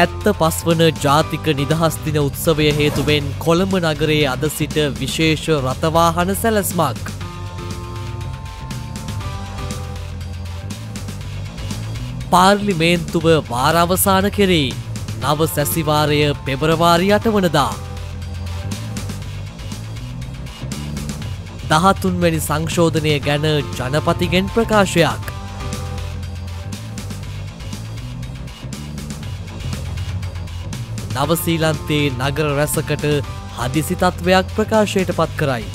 හැත්ත පස්වන ජාතික නිදහස්දින උත්සවය හේතුවෙන් කොළඹ නගරයේ අද සිට විශේෂ රථවාහන සැලස්මක්. පාර්ලිමේන්තුව වාරවසාන කෙරේ නව සැසිවාරය පෙබරවාරි අට වනදා. දහතුන්වැනි සංශෝධනය ගැන ජනපතිගෙන් ප්‍රකාශයක්. නවසීලන්තයේ නගර රැසකට හදිසි තත්ත්වයක් ප්‍රකාශයට පත් කරයි.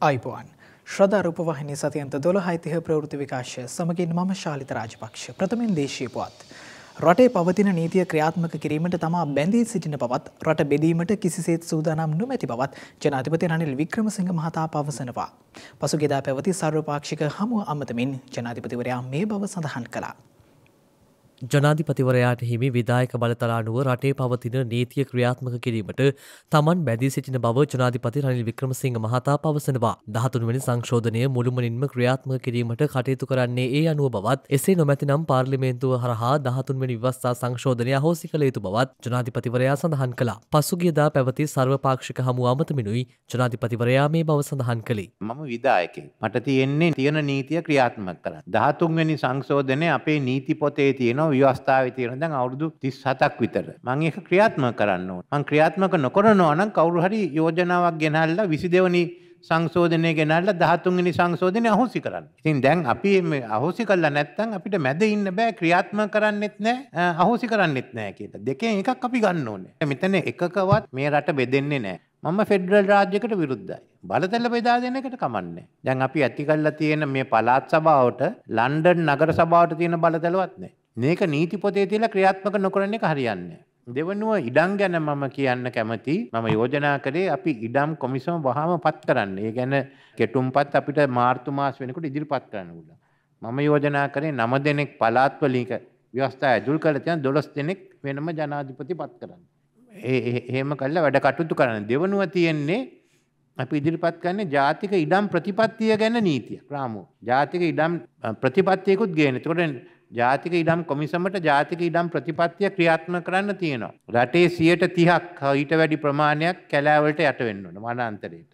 අයිපුවන්. ශ්‍රධාරූපවාහිනි සතියන්ත දොළ හිතිහ ප්‍රවෘති විකාශය සමගින් මම ශාලිත රාජපක්ෂ ප්‍රථමින් දේශීපුවත්. රටේ පවතින නීතිය ක්‍රියාත්මක කිරීමට තමා බැඳී සිටින පවත් රට බෙදීමට කිසිසේත් සූදානම් නොමැති බවත් ජනාධිපති රනිල් වික්‍රමසිංහ මහතා පවසනවා. පසුගෙදා පැවති සර්වපාක්ෂික හමුව අමතමින් ජනාධිපතිවරයා මේ බව සඳහන් කළා. ජනාධිපතිවරයාට හිමි විදායක බලතලානුව රටේ පවතින නීතිය ක්‍රියාත්මක කිරීමට තමන් බැදී සිටින බව ජනාධිපති රනිල් වික්‍රමසිංහ මහතා පවසනවා. දහතුන්වැනි සංශෝධනය මුළුමනින්ම ක්‍රියාත්මක කිරීමට කටයුතු කරන්නේ ඒ අනුව බවත් එසේ නොමැතිනම් පාර්ලිමේන්තුව හරහා දහතුන්වැනි විවස්ථා සංශෝධනය අහෝසි කළ යුතු බවත් ජනාධිපතිවරයා සඳහන් කළා. පසුගියදා පැවති සර්වපාක්ෂික හමු අමතමිනුයි ජනාධිපතිවරයා මේ බව සඳහන් කළේ. මම විදායකෙ. මට තියෙන්නේ තියෙන නීතිය ක්‍රියාත්මක කරන්න. දහතුන්වැනි සංශෝධනය අපේ නීති පොතේ තියෙනවා තියෙනවා විවස්ථාවේ තියෙනවා දැන් අවුරුදු 37ක් විතර. මම ඒක ක්‍රියාත්මක කරන්න ඕන. මම ක්‍රියාත්මක නොකරනවා නම් කවුරු හරි යෝජනාවක් ගෙනහැල්ලා 22 වෙනි සංශෝධනය ගෙනල්ලා 13 වෙනි සංශෝධනය අහෝසි කරන්න. ඉතින් දැන් අපි මේ අහෝසි කළා නැත්නම් අපිට මැද ඉන්න බෑ ක්‍රියාත්මක කරන්නෙත් නෑ අහෝසි කරන්නෙත් නෑ කියලා. දෙකෙන් එකක් අපි ගන්න ඕනේ. මෙතන එකකවත් මේ රට බෙදෙන්නේ නෑ. මම ෆෙඩරල් රාජ්‍යකට විරුද්ධයි. බලතල බෙදා දෙන එකට කමන්නේ. දැන් අපි ඇති කරලා තියෙන මේ පළාත් සභාවට ලන්ඩන් නගර සභාවට තියෙන බලතලවත් නැහැ. මේක නීතිපොතේ තියලා ක්‍රියාත්මක නොකරන එක හරියන්නේ. දෙවනුව ඉඩම් ගැන මම කියන්න කැමති මම යෝජනා කරේ අපි ඉඩම් කොමිසම වහම පත් කරන්න. ඒ ගැන කෙටුම් පත් අපිට මාර්තු මාස වෙනකොට ඉදිරිපත් කරන්න ගුල. මම යෝජනා කරේ නම දෙනෙක් පලාත්වලික ව්‍යවස්ථා ඇදුල් කළ තියන් දොළොස් දෙනෙක් වෙනම ජනාධිපති පත් කරන්න. එහෙම කල්ල වැඩ කටුතු කරන්න. දෙවනුව තියෙන්නේ අපි ඉදිරිපත් කරන්නේ ජාතික ඉඩම් ප්‍රතිපත්තිය ගැන නීතිය රාමෝ. ජාතික ඉඩම් ප්‍රතිපත්තියකුත් ගේන. එතකොට ජාතික ඉඩම් කොමිසමට ජාතික ඉඩම් ප්‍රතිපත්තිය ක්‍රියාත්මක කරන්න තියෙනවා. රටේ 130ක් ඊට වැඩි ප්‍රමාණයක් කැලෑවලට යට වෙන්න ඕන වනාන්තරයට.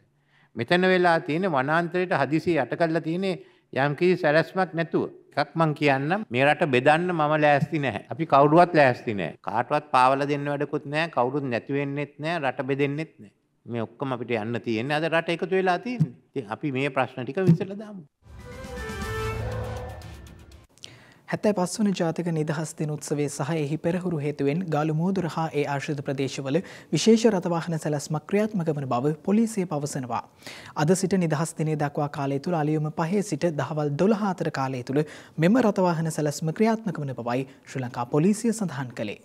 මෙතන වෙලා තියෙන වනාන්තරයට හදිසිය යට කරලා තියෙන්නේ යම්කිසි සැලැස්මක් නැතුව. එකක් මං කියන්නම් මේ රට බෙදන්න මම ලෑස්ති නැහැ. අපි කවුරුවත් ලෑස්ති නැහැ. කාටවත් පාවල දෙන්න වැඩකුත් නැහැ. කවුරුත් නැති වෙන්නෙත් නැහැ. රට බෙදෙන්නෙත් නැහැ. මේ ඔක්කොම අපිට යන්න තියෙන්නේ අද රට එකතු වෙලා තියෙන්නේ. ඉතින් අපි මේ ප්‍රශ්න ටික විසඳලා දාමු. හැත්තෑ පස්වන ජාතික නිදහස් දින උත්සවේ සහ එහි පෙරහුරු හේතුවෙන් ගාලු මෝදුර හා ඒ ආශ්‍රිත ප්‍රදේශවල විශේෂ රථවාහන සැලැස්මක් ක්‍රියාත්මක වන බව පොලිසිය පවසනවා. අද සිට නිදහස් දිනේ දක්වා කාලය තුළ අලියුම පහේ සිට දහවල් දොළහ අතර කාලය තුළ මෙම රථවාහන සැලැස්ම ක්‍රියාත්මක වන බවයි ශ්‍රී ලංකා පොලිසිය සඳහන් කළේ.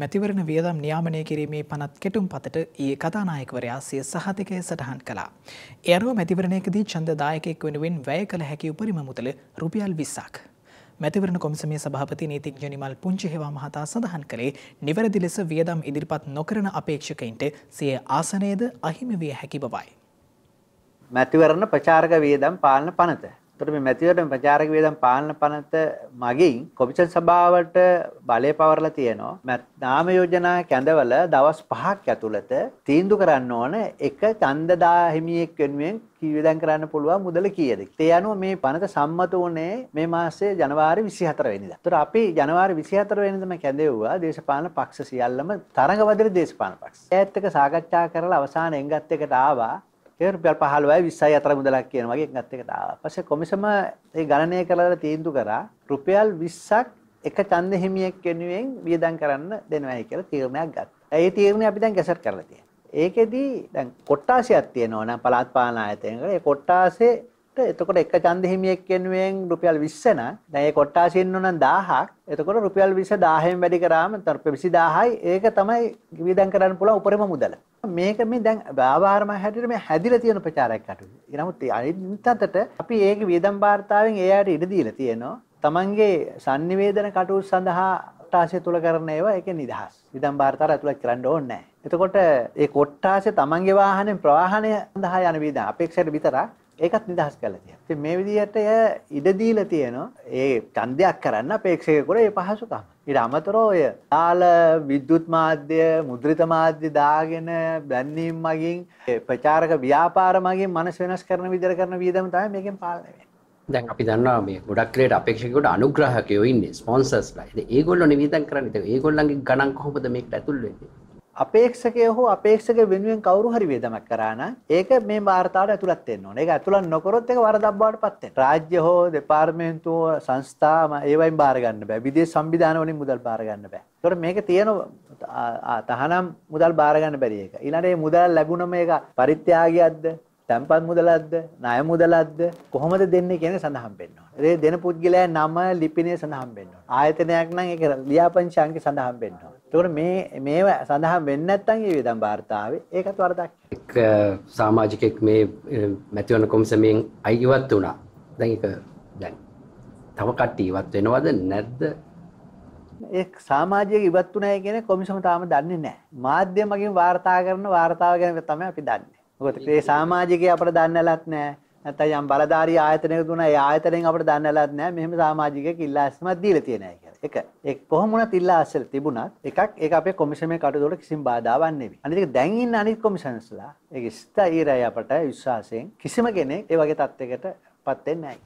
මැතිවරණ වියදම් නියාමනය කිරීමේ පනත් කෙටුම් පතට ඒ කතානායකවරයා සිය සහතිකය සටහන් කලා. එයනුව මැතිවරණයකදී චන්දදායකෙක් වෙනුවෙන් වැය කළ හැකි උපරිම මුදල රුපියල් විස්සක්. මැතිවරණ කොමිසමේ සභාපති නීතිඥ නිමල් පුංචිහෙවා මහතා සඳහන් කළේ නිවැරදි ලෙස වියදම් ඉදිරිපත් නොකරන අපේක්ෂකයින්ට සිය ආසනයේද අහිමි විය හැකි බවයි. මැතිවරණ ප්‍රචාරක වියදම් පාලන පනත එතකොට මේ මැතිවරණ ප්‍රචාරක වේදම් පාලන පනත මගින් කොමිෂන් සභාවට බලය පවරලා තියෙනවා. නාම යෝජනා කැඳවල දවස් 5ක් ඇතුළත තීන්දුව කරන්න ඕන එක ඡන්දදා හිමියෙක් වෙනුවෙන් කීවදම් කරන්න පුළුවන් මුදල කීයද? ඒ අනුව මේ පනත සම්මත වුණේ මේ මාසයේ ජනවාරි 24 වෙනිදා. ඒතර අපි ජනවාරි 24 වෙනිදාම කැඳෙව්වා දේශපාලන පක්ෂ සියල්ලම තරඟ වදින දේශපාලන පක්ෂ. ඒත් එක සාකච්ඡා කරලා අවසාන එංගත් එකට ආවා. ඒ රුපියල් 15යි 20යි අතර මුදලක් කියන වගේ එකත් එකට ආවා. පස්සේ කොමිසම ඒ ගණනය කරලා තීන්දුව කරා රුපියල් 20ක් එක ඡන්ද හිමියෙක් වෙනුවෙන් වියදම් කරන්න දෙනවයි කියලා තීරණයක් ගත්තා. ඒ තීරණය අපි දැන් ගැසට් කරලා තියෙනවා. ඒකෙදී දැන් කොට්ටාසයක් තියෙනවා නම් පළාත් පාලන ආයතනයකට ඒ කොට්ටාසේ එතකොට එක ඡන්ද හිමියෙක් වෙනුවෙන් රුපියල් 20 නම් දැන් ඒ කොට්ටාසියෙන් නම් 1000ක් එතකොට රුපියල් 20 1000න් වැඩි කරාම රුපියල් 20000යි ඒක තමයි වියදම් කරන්න පුළුවන් උපරිම මුදල. මේක මේ දැන් ව්‍යාපාරම හැටියට මේ හැදිලා තියෙන ප්‍රචාරයක් අටු. නමුත් අනිත් අතට අපි ඒක වියදම් වාර්තාවෙන් ඒ අයට ඉඩ දීලා තියෙනවා. Tamange sannivedana කටයුතු සඳහා කොට්ටාසය තුල කරන ඒවා ඒකේ නිදහස්. වියදම් වාර්තාර ඇතුළත් කරන්න ඕනේ නැහැ. එතකොට ඒ කොට්ටාසය Tamange වාහනේ ප්‍රවාහනය සඳහා යන වියදම් අපේක්ෂාට විතරක් ඒකත් නිදහස් කරලා තියෙනවා. ඉතින් මේ විදිහට එය ඉඩ දීලා තියෙනවා. ඒ ඡන්දයක් කරන්න අපේක්ෂකයෙකුට ඒ පහසුකම්. ඊට අමතරව ඔය තාල විද්‍යුත් මාධ්‍ය, මුද්‍රිත මාධ්‍ය දාගෙන බැන්නීම් මගින් ප්‍රචාරක ව්‍යාපාර මගින් මනස වෙනස් කරන විදිහට කරන වියදම තමයි මේකෙන් පාලනය වෙන්නේ. දැන් අපි දන්නවා මේ ගොඩක් ක්‍රීඩා අපේක්ෂකයෙකුට අනුග්‍රාහකයෝ ඉන්නේ ස්පොන්සර්ස්ලා. ඉතින් ඒගොල්ලෝ නිවිතම් කරන්නේ. ඒගොල්ලන්ගේ ගණන් කොහොමද මේකට ඇතුල් වෙන්නේ? අපේක්ෂකය හෝ අපේක්ෂක වෙනුවෙන් කවුරු හරි වේදමක් කරා නම් ඒක මේ වාර්තාවට ඇතුළත් වෙන්න ඕනේ. ඒක ඇතුළත් නොකරොත් ඒක වරදක් බවට පත් වෙනවා. රාජ්‍ය හෝ දෙපාර්තමේන්තුව සංස්ථා ඒවයින් බාර ගන්න බෑ. විදේශ සංවිධාන වලින් මුදල් බාර ගන්න බෑ. ඒතකොට මේක තියෙන තහනම් මුදල් බාර ගන්න බැරි එක. ඊළඟට මේ මුදල් ලැබුණම ඒක පරිත්‍යාගයක්ද? තැන්පත් මුදලක්ද ණය මුදලක්ද කොහොමද දෙන්නේ කියන සඳහන් වෙන්න ඕනේ. ඒ දෙන පුද්ගලයා නම ලිපිනේ සඳහන් වෙන්න ඕනේ. ආයතනයක් නම් ඒක ලියාපංචාංගේ සඳහන් වෙන්න ඕනේ. ඒකට මේ මේව සඳහන් වෙන්නේ නැත්නම් ඒ විදම් වාර්තාවේ ඒකත් වරදක්. එක් සමාජිකෙක් මේ මැතිවරණ කොමිසමෙන් අයිවත් වුණා. දැන් ඒක දැන් තව කට්ටිය ඉවත් වෙනවද නැද්ද? ඒ සමාජික ඉවත් වුණායි කියන්නේ කොමිසම තාම දන්නේ නැහැ. මාධ්‍ය මගින් වාර්තා කරන වාර්තාව ගැන තමයි අපි දන්නේ. මොකද මේ සමාජිකය අපිට දන්නලත් නැහැ. නැත්නම් යම් බලධාරී ආයතනයක දුණා ඒ ආයතනයෙන් අපිට දන්නලත් නැහැ. මෙහෙම සමාජිකයෙක් ඉල්ලාස්මක් දීලා තියෙනවා. එක ඒ කොහොම වුණත් ඉල්ලා අසල් තිබුණත් එකක් ඒක අපේ කොමිෂන් මේ කටයුතුවල කිසිම බාධාවක් නෙවෙයි. අනිත් එක දැන් ඉන්න අනිත් කොමිෂන්ස්ලා ඒක ස්ථායීරය අපට විශ්වාසයෙන් කිසිම කෙනෙක් ඒ වගේ තත්යකට පත් වෙන්නේ නැහැ.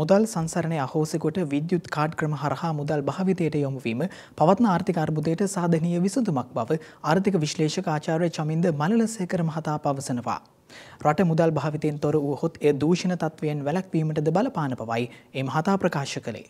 මුදල් සංසරණය අහෝසකොට විද්‍යුත් කාඩ් ක්‍රම හරහා මුදල් භාවිතයට යොමුවීම පවත්න ආර්ථික අර්බුදයට සාධනීය විසඳුමක් බව ආර්ථික විශ්ලේෂක ආචාර්ය චමින්ද මලලසේකර මහතා පවසනවා. රට මුදල් භාවිතයෙන් තොර වූහොත් එය දූෂණ තත්ත්වයෙන් වැළැක්වීමටද බලපාන බවයි ඒ මහතා ප්‍රකාශ කළේ.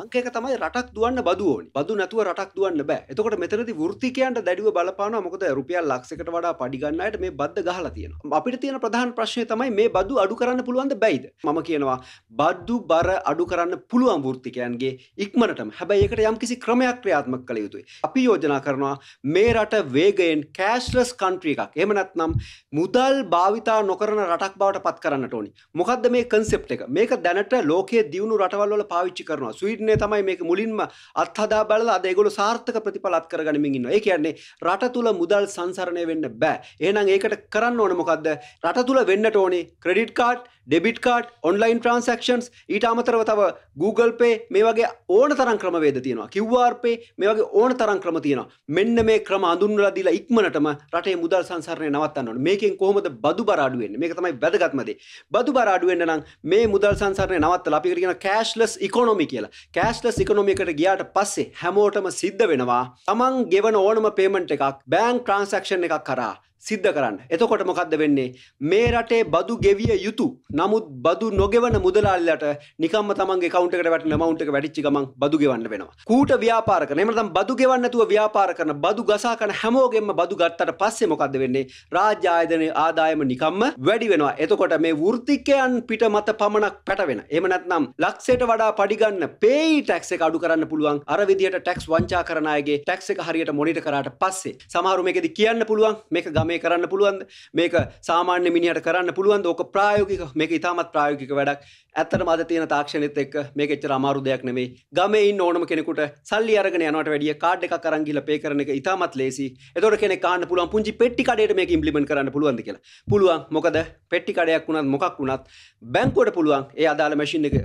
අංකක තමයි රටක් දුවන්න බදුවනි බදු නැතුව රටක් දුවන්න බෑ එතකොට මෙතරදි ෘතිකයන්ට දැඩිව බලපාන මොකද රුපියල් ලක්ෂකට වඩා පඩිගන්නයට මේ බද්ධ ගහලා තියෙන අපිට තියෙන ප්‍රධාන ප්‍රශ්නය තමයි මේ බදු අඩු කරන්න පුළුවන්ද බැයිද මම කියනවා බද්දු බර අඩු කරන්න පුළුවන් ෘතිකයන්ගේ ඉක්මනටම හැබැයි එකට යම් කිසි ක්‍රමයක් ක්‍රියාත්මක කළ යුතුයි අපි යෝජනා කරනවා මේ රට වේගයෙන් කෑස්ලස් කන්ට්‍රිය එකක් එම නැත්නම් මුදල් භාවිතා නොකරන රටක් බවට පත් කරන්නට ඕනි මොකක්ද මේ කන්සෙප් එක මේක දැනට ලෝකයේ දියුණු රටවල්වල පාවිච්චි කරනවා ස්වීඩ තීරණය තමයි මේක මුලින්ම අත්හදා බලලා අද ඒගොල්ලෝ සාර්ථක ප්‍රතිඵලත් කරගනිමින් ඉන්නවා. ඒ කියන්නේ රට තුල මුදල් සංසරණය වෙන්න බෑ. එහෙනම් ඒකට කරන්න ඕනේ මොකද්ද? රට තුල වෙන්නට ඕනේ credit card, debit card, online transactions, ඊට අමතරව තව Google Pay මේ වගේ ඕන තරම් ක්‍රමවේද තියෙනවා. QR Pay මේ වගේ ඕන තරම් ක්‍රම තියෙනවා. මෙන්න මේ ක්‍රම අඳුන්වලා දීලා ඉක්මනටම රටේ මුදල් සංසරණය නවත්තන්න ඕනේ. මේකෙන් කොහොමද බදු බර අඩු වෙන්නේ? මේක තමයි වැදගත්ම දේ. බදු බර අඩු වෙන්න නම් මේ මුදල් සංසරණය නවත්තලා අපි කියන කෑෂ්ලස් ඉකොනොමි කියලා. කෑස්ලස් ඉකොනොමිකට ගියාට පස්සේ හැමෝටම සිද්ධ වෙනවා තමන් ගෙවන ඕනම පේමන්ට් එකක් බෑන් ට්‍රන්සක්ෂන් එකක් කරා සිද්ධ කරන්න. එතකොට මොකක්ද වෙන්නේ මේ රටේ බදු ගෙවිය යුතු. නමුත් බදු නොගෙවන මුදලාලිලට නිකම්ම තමන්ගේ account එකට වැටෙන amount එක වැඩිච්ච ගමන් බදු ගෙවන්න වෙනවා. කූට ව්‍යාපාර කරන. එහෙම නැත්නම් බදු ගෙවන්න නැතුව ව්‍යාපාර කරන බදු ගසා කරන හැමෝගෙම බදු ගත්තට පස්සේ මොකක්ද වෙන්නේ? රාජ්‍ය ආයතනයේ ආදායම නිකම්ම වැඩි වෙනවා. එතකොට මේ වෘත්තිකයන් පිට මත පමණක් පැටවෙන. එහෙම නැත්නම් ලක්ෂයට වඩා පඩි ගන්න pay tax එක අඩු කරන්න පුළුවන්. අර විදියට tax වංචා කරන අයගේ tax එක හරියට මොනිටර් කරාට පස්සේ සමහරු මේකෙදි කියන්න පුළුවන් මේක ගමේ මේ කරන්න පුළුවන්ද මේක සාමාන්‍ය මිනිහට කරන්න පුළුවන් ඕක ප්‍රායෝගික මේක ඉතාමත් ප්‍රායෝගික වැඩක් ඇත්තට මද තියෙන තාක්ෂණයත් එක්ක මේක එච්චර අමාරු දෙයක් නෙමෙයි ගමේ ඉන්න ඕනම කෙනෙකුට සල්ලි අරගෙන යනවට වැඩිය කාඩ් එකක් අරන් ගිහලා පේ කරන එක ඉතාමත් ලේසි එතකොට කෙනෙක් කාන්න පුළුවන් පුංචි පෙට්ටි කඩේට මේක ඉම්ප්ලිමන්ට් කරන්න පුළුවන්ද කියලා පුළුවන් මොකද පෙට්ටි කඩයක් වුණත් මොකක් වුණත් බැංකුවට පුළුවන් ඒ අදාළ මැෂින් එක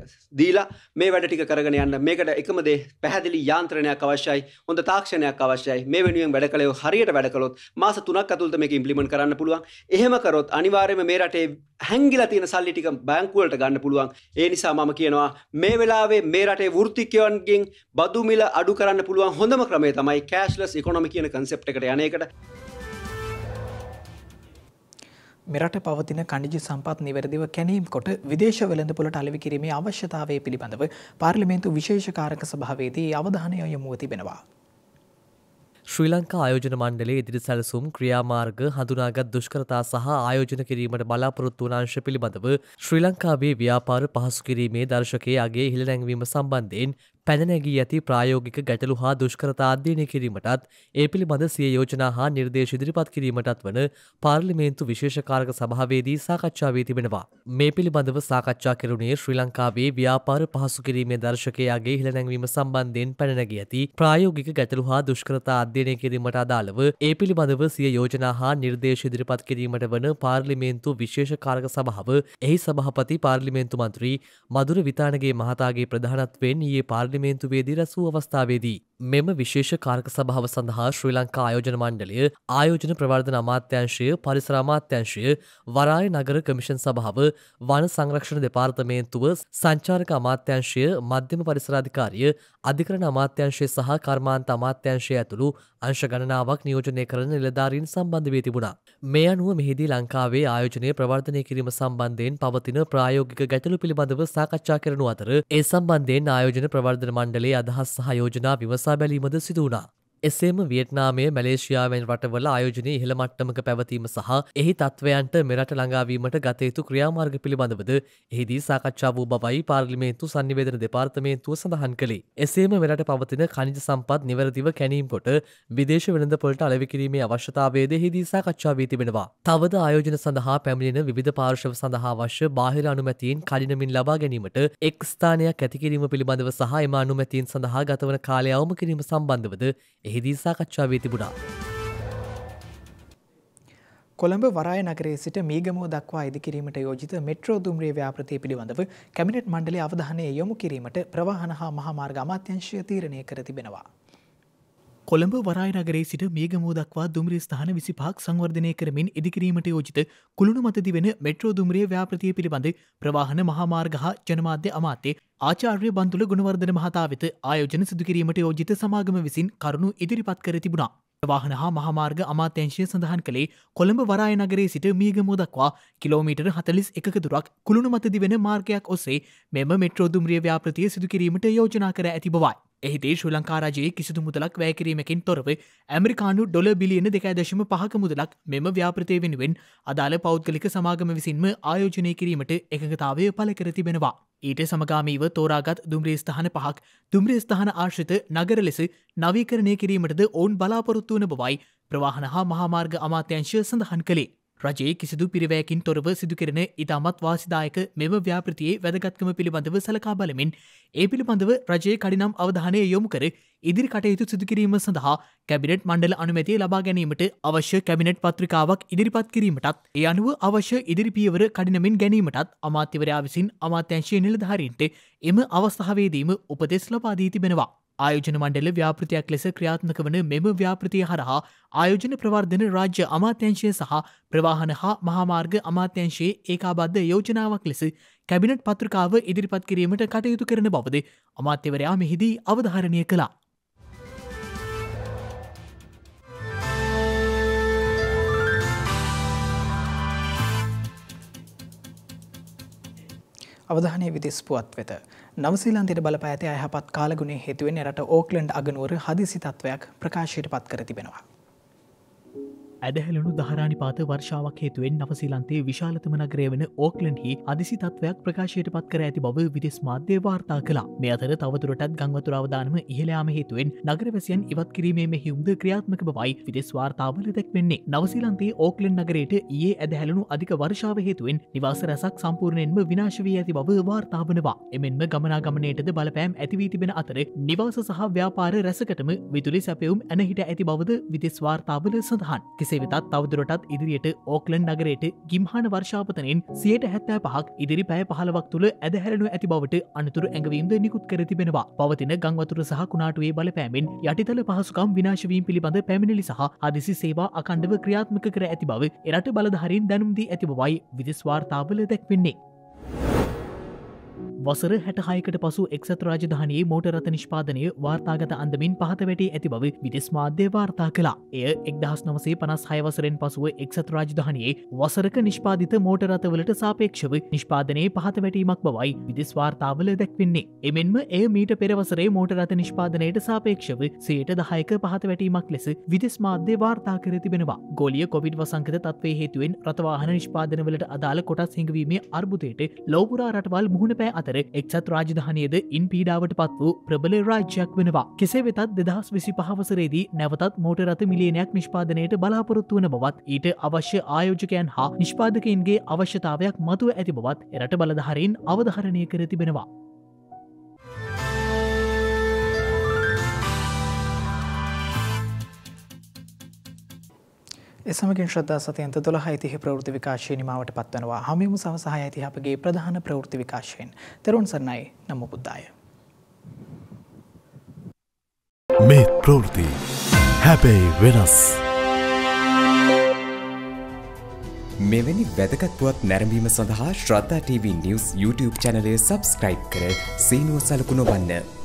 දීලා මේ වැඩ ටික කරගෙන යන්න මේකට එකම දේ පැහැදිලි යාන්ත්‍රණයක් අවශ්‍යයි හොඳ තාක්ෂණයක් අවශ්‍යයි මේ වෙනුවෙන් වැඩ කළේ හරියට වැඩ කළොත් මාස 3ක් ඇතුළත මේක ඉම්පලිමට කරන්න පුළුවන් එහෙම කරොත් අනිවාර්යම මේ රටේ හැංගිල තියෙන සල්ලිටික බැංකුවලට ගන්න පුළුවන් ඒ නිසා මම කියනවා මේ වෙලාවේ මේ රටේ වෘත්තිකයන්ගෙන් බදුමිල අඩු කරන්න පුළුවන් හොඳම ක්‍රමේ තමයි කෑශ්ලස් එකොනොමි කියන කන්සෙප්ට එකට යනකට මෙරට පවතින කණිජි සම්පත් නිවැරදිව කැනීම් කොට විදේශ වෙළඳපොලට අලවි කිරීමේ අවශ්‍යතාවය පිළිබඳව පාර්ලිමේන්තු විශේෂකාරක සභාවේදී අවධානය යොමුව තිබෙනවා. ශ්‍රී ලංකා ආයෝජන මණ්ඩලේ ඉදිරි සැලසුම් ක්‍රියාමාර්ග හඳුනාගත් දුෂ්කරතා සහ ආයෝජන කිරීමට බලාපොරොත්තු වන අංශ පිළිබඳව ශ්‍රී ලංකාවේ ව්‍යාපාර පහසු කිරීමේ දර්ශකයේ අගේ හිළනැංවීම සම්බන්ධයෙන් පැනනැගී ඇති ප්‍රායෝගික ගැටලු හා දුෂ්කරතා අධ්‍යයනය කිරීමටත් ඒ පිළිබඳ සිය යෝජනා හා නිර්දේශ ඉදිරිපත් කිරීමටත් වන පාර්ලිමේන්තු විශේෂකාරක සභාවේදී සාකච්ඡා වී තිබෙනවා. මේ පිළිබඳව සාකච්ඡා කෙරුණේ ශ්‍රී ලංකාවේ ව්‍යාපාර පහසු කිරීමේ දර්ශකයාගේ හිලනැංවීම සම්බන්ධයෙන් පැනනැගී ඇති ප්‍රායෝගික ගැටලු හා දුෂ්කරතා අධ්‍යයනය කිරීමට අදාළව ඒ පිළිබඳව සිය යෝජනා හා නිර්දේශ ඉදිරිපත් කිරීමට වන පාර්ලිමේන්තු විශේෂ කාර්ග සභාව එහි සභහපති පාර්ලිමේන්තු මන්ත්‍රී මදුර විතානගේ මහතාගේ ප්‍රධානත්වෙන් ඒ පාර්ලි දෙපාර්තමේන්තුවේදී රැසූ අවස්ථාවේදී මෙම විශේෂ කාර්ක සභාව සඳහා ශ්‍රී ලංකා ආයෝජන මණ්ඩලය ආයෝජන ප්‍රවර්ධන අමාත්‍යංශය පරිසරාමාත්‍යංශය වරාය නගර කමිෂන් සභාව වන සංරක්ෂණ දෙපාර්තමේන්තුව සංචාරක අමාත්‍යංශය මධ්‍යම පරිසරාධිකාරිය අධිකරණ අමාත්‍යංශය සහ කර්මාන්ත අමාත්‍යංශය ඇතුළු අංශ ගණනාවක් නියෝජනය කරන නිලධාරීන් සම්බන්ධ වී තිබුණා. මේ අනුව මෙහිදී ලංකාවේ ආයෝජනය ප්‍රවර්ධනය කිරීම සම්බන්ධයෙන් පවතින ප්‍රායෝගික ගැටලු පිළිබඳව සාකච්ඡා කරනු අතර ඒ සම්බන්ධයෙන් ආයෝජන ප්‍රවර්ධන මණ්ඩලයේ අදහස් සහ යෝජනා විමසා ආරක්ෂා බැලීමද සිදුවනා. එසේම වියට්නාමය මැලේෂයාවෙන් රටවල ආයෝජනය ඉහළ මට්ටමක පැවතීම සහ එහි තත්ත්වයන්ට මෙරට ළඟාවීමට ගතයුතු ක්‍රියාමාර්ග පිළිබඳවද එහිදී සාකච්ඡා වූ බවයි පාර්ලිමේන්තු සන්නිවේදන දෙපාර්තමේන්තුව සඳහන් කළේ. එසේම මෙරට පවතින කනිජ සම්පත් නිවැරදිව කැනීම් කොට විදේශ වෙළඳ පොලට අලවිකිරීමේ අවශ්‍යතාවේද හිදී සාකච්ඡා වී තිබෙනවා. තවද ආයෝජන සඳහා පැමිණෙන විධ පාර්ශව සඳහා අවශ්‍ය බාහිර අනුමැතින් කඩිනමින් ලබා ගැනීමට එක් ස්ථානයක් ඇතිකිරීම පිළිබඳව සහ එම අනුමැතින් සඳහා ගතවන කාලය අවම කිරීම සම්බන්ධවද එහිදී සාකච්ඡා වී තිබුණා. කොළඹ වරාය නගරේ සිට මීගමුව දක්වා ඉදිකිරීමට යෝජිත මෙට්‍රෝ දුම්රිය ව්‍යාපෘතිය පිළිබඳව කැබිනට් මණ්ඩලයේ අවධානය යොමු කිරීමට ප්‍රවාහන හා මහා මාර්ග අමාත්‍යංශය තීරණය කර තිබෙනවා. කොළඹ වරායනගරේ සිට මේගමෝ දක්වා දුම්රිය ස්ථාන විසිපාක් සංවර්ධනය කරමින් ඉදිකිරීමට යෝජිත කුළුණු මතදි වෙන මෙට්‍රෝ දුම්රිය ව්‍යාපෘතිය පිළිබඳ ප්‍රවාහන මහාමාර්ග හා ජනමාධ්‍ය අමාත්‍ය ආචාර්ය බන්තුල ගුණවර්ධන මහතා වෙත ආයෝජන සිදුකිරීමට යෝජිත සමාගම විසින් කරුණු ඉදිරිපත් කර තිබුණා. ප්‍රවාහන හා මහාමාර්ග අමාත්‍යංශය සඳහන් කළේ කොළඹ වරායනගරේ සිට මීගමෝ දක්වා කිලෝමීටර් හතලිස් එකක දුරක් කුළුණු මතදි වෙන මාර්ගයක් ඔස්සේ මෙම මෙට්‍රෝ දුම්රිය ව්‍යාපෘතිය සිදුකිරීමට යෝජනා කර ඇති බවයි. එහිතේ ශ්‍ර ලංකාරජයේ කිසිදු මුදලක් වැෑකිරීමකින් තොරව ඇමරිකානු ඩොල බිලියන දෙකෑදශම පහක මුදලක් මෙම ව්‍යාපෘතය වෙනුවෙන් අදාළ පෞද්ගලික සමාගම විසින්ම ආයෝජනය කිරීමට එකඟතාවය පල කරතිබෙනවා. ඊට සමගාමීව තෝරාගත් දුම්්‍රේස්ථාන පහක් දුම්්‍රේස්ථාන ආශ්‍රිත නගර ලෙස නවීකරණය කිරීමටද ඔවුන් බලාපොරොත්තුවන බවයි ප්‍රවාහන හා මහාමාර්ග අමාත්‍යංශය සඳහන් කළේ. රජයේ කිසිදු පිරිවෑකින් තොරව සිදුකරන ඉතාමත් වාසිදායක මෙම ව්‍යාපෘතියේ වැදගත්කම පිළිබඳව සලකා බලමින් ඒ පිළිබඳව රජයේ කඩිනම් අවධානය යොමු කර ඉදිරි කටයුතු සිදුකිරීම සඳහා කැබිනට් මණ්ඩල අනුමැතිය ලබා ගැනීමට අවශ්‍ය කැබිනට් පත්‍රිකාවක් ඉදිරිපත් කිරීමටත් ඒ අනුව අවශ්‍ය ඉදිරිපියවර කඩිනමින් ගැනීමටත් අමාත්‍යවරයා විසින් අමාත්‍යංශය නිලධාරීන්ට එම අවස්ථාවේදීම උපදෙස් ලබාදී තිබෙනවා. ආයෝජන මණ්ඩල ව්‍යාපෘතියක් ලෙස ක්‍රියාත්මක වන මෙම ව්‍යාපෘතිය හරහා ආයෝජන ප්‍රවර්ධන රාජ්‍ය අමාත්‍යංශය සහ ප්‍රවාහන හා මහාමාර්ග අමාත්‍යංශයේ ඒකාබද්ධ යෝජනාවක් ලෙස කැබිනට් පත්‍රකාව ඉදිරිපත් කිරීමට කටයුතු කරන බවද අමාත්‍යවරයා මෙහිදී අවධාරණය කලා. අවධානය විදිස්පුවත් වෙත. නවසීලන්තයට බලපෑති අයහපත් කාලගුණේ හේතුවෙන් එරට ඕක්ලන්ඩ් අගනුවර හදිසි තත්ත්වයක් ප්‍රකාශයට පත් කර තිබෙනවා. ඇදහැලුණු දහරානිපාත වර්ෂාවක් හේතුවෙන් නවසීලන්තේ විශාලතම නගරය වන ඕක්ලන්හි අදිසි තත්වයක් ප්‍රකාශයට පත් කර ඇති බව විදෙස් මාධ්‍ය වාර්තා කලා මේ අතර තවතුරටත් ගංවතුරාවදානම ඉහලයාම හේතුවෙන් නගරවැසියන් ඉවත් කිරීමේ මෙහිුම්ද ක්‍රියාත්මක බවයි විදෙස් වාර්තාවල දැක්වෙන්නේ නවසීලන්තේ ඕක්ලෙන් නගරයට ඒ ඇදහැලුණු අධික වර්ෂාව හේතුවෙන් නිවාස රැසක් සම්පූර්ණයෙන්ම විනාශ වී ඇති බව වාර්තාාවනවා එමෙන්ම ගමනාගමනයටද බලපෑම් ඇතිවී තිබෙන අතර නිවාස සහ ව්‍යාපාර රැසකටම විදුලි සැපවුම් ඇනහිට ඇති බවද විදෙස් වාර්තාවල සඳහන් කෙසේ කෙසේ වෙතත් තවදුරටත් ඉදිරියට ඕක්ලන් නගරයට ගිම්හාන වර්ෂාපතනෙන් සියයට හැත්තෑ පහක් ඉදිරි පෑ පහලවක් තුළ ඇදහැරනු ඇති බවට අනතුරු ඇඟවීම්ද නිකුත් කර තිබෙනවා පවතින ගංවතුර සහ කුණාටුවේ බලපෑමෙන් යටිතල පහසුකම් විනාශවීම් පිළිබඳ පැමිණිලි සහ අදිසි සේවා අකණ්ඩව ක්‍රියාත්මක කර ඇති බව එරට බලධහරින් දැනුම්දී ඇති බවයි විදෙස්වාර්තාවල දැක්වෙන්නේ. වසර හැටහයකට පසු එක්සත් රාජධානයේ මෝටරත නිෂ්පාදනය වාර්තාගත අන්දමින් පහත වැටේ ඇති බව විදෙස් මාධ්‍ය වාර්තා කලා එය එක්දහස් නවසේ පනස් හයවසරෙන් පසුව එක්සත් රාජධානයේ වසරක නිෂ්පාධිත මෝටරතවලට සාපේක්ෂව නිෂ්පාදනයේ පහත වැටීමක් බවයි විදෙස් වාර්තාවල දැක්වෙන්නේ එමෙන්ම එය මීට පෙරවසරේ මෝටරත නිෂ්පාදනයට සාපේක්ෂව සයට දහයක පහත වැටීමක් ලෙස විදෙස් මාධ්‍ය වාර්තා කර තිබෙනවා ගොලිය කොවිඩ් වසංකත තත්වේ හේතුවෙන් රතවාහන නිෂ්පාදනවලට අදාළ කොටස් හිඟවීමේ අර්බුදයට ලෝපුරා රටවල් මුහුණ පෑ සැබෑ අතර එක්සත් රාජධානයද ඉන් පීඩාවට පත් වූ ප්‍රබල රාජ්‍යයක් වෙනවා. කෙසේ වෙතත් දෙදහස් විසි පහවසරේදී නැවතත් මෝට රත මිලියනයක් නිෂ්පාදනයට බලාපොරොත්තු වන බවත් ඊට අවශ්‍ය ආයෝජකයන් හා නිෂ්පාදකයින්ගේ අවශ්‍යතාවයක් මතුව ඇති බවත් එරට බලධහරින් අවධහරණය කර තිබෙනවා. එසමගින් ශ්‍රද්ධා සතයන්ත දොළහ යිතිහ ප්‍රවෘති විකාශය නිමාවට පත්වනවා හමිමු සවසහ ඇති අපගේ ප්‍රධාන ප්‍රවෘති විකාශයෙන් තෙරුන් සන්නයි නම්ම බුද්ධාය. මේ ප්‍රවෘති හැබැයි වෙනස් මෙවැනි වැදගත්වත් නැරඹීම සඳහා ශ්‍රද්ධා TV නිවස් YouTube චැනලය සබස්ක්‍රයිබ් කර සීනුව සලකුණ වන්න